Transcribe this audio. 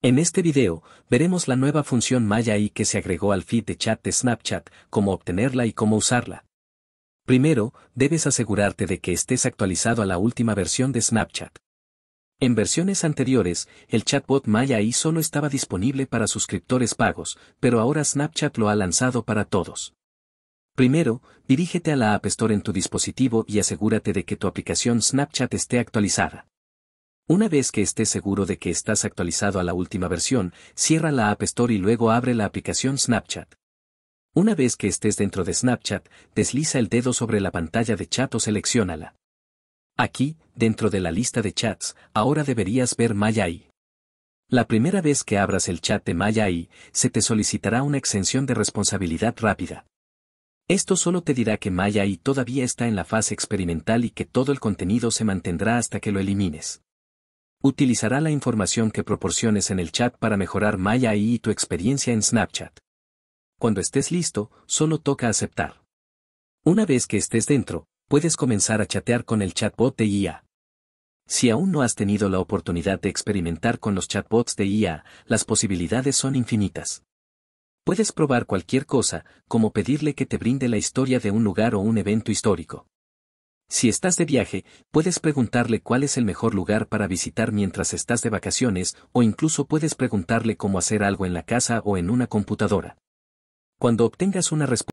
En este video, veremos la nueva función Maya AI que se agregó al feed de chat de Snapchat, cómo obtenerla y cómo usarla. Primero, debes asegurarte de que estés actualizado a la última versión de Snapchat. En versiones anteriores, el chatbot Maya AI solo estaba disponible para suscriptores pagos, pero ahora Snapchat lo ha lanzado para todos. Primero, dirígete a la App Store en tu dispositivo y asegúrate de que tu aplicación Snapchat esté actualizada. Una vez que estés seguro de que estás actualizado a la última versión, cierra la App Store y luego abre la aplicación Snapchat. Una vez que estés dentro de Snapchat, desliza el dedo sobre la pantalla de chat o selecciónala. Aquí, dentro de la lista de chats, ahora deberías ver MyAI. La primera vez que abras el chat de MyAI, se te solicitará una exención de responsabilidad rápida. Esto solo te dirá que MyAI todavía está en la fase experimental y que todo el contenido se mantendrá hasta que lo elimines. Utilizará la información que proporciones en el chat para mejorar Maya y tu experiencia en Snapchat. Cuando estés listo, solo toca aceptar. Una vez que estés dentro, puedes comenzar a chatear con el chatbot de IA. Si aún no has tenido la oportunidad de experimentar con los chatbots de IA, las posibilidades son infinitas. Puedes probar cualquier cosa, como pedirle que te brinde la historia de un lugar o un evento histórico. Si estás de viaje, puedes preguntarle cuál es el mejor lugar para visitar mientras estás de vacaciones o incluso puedes preguntarle cómo hacer algo en la casa o en una computadora. Cuando obtengas una respuesta,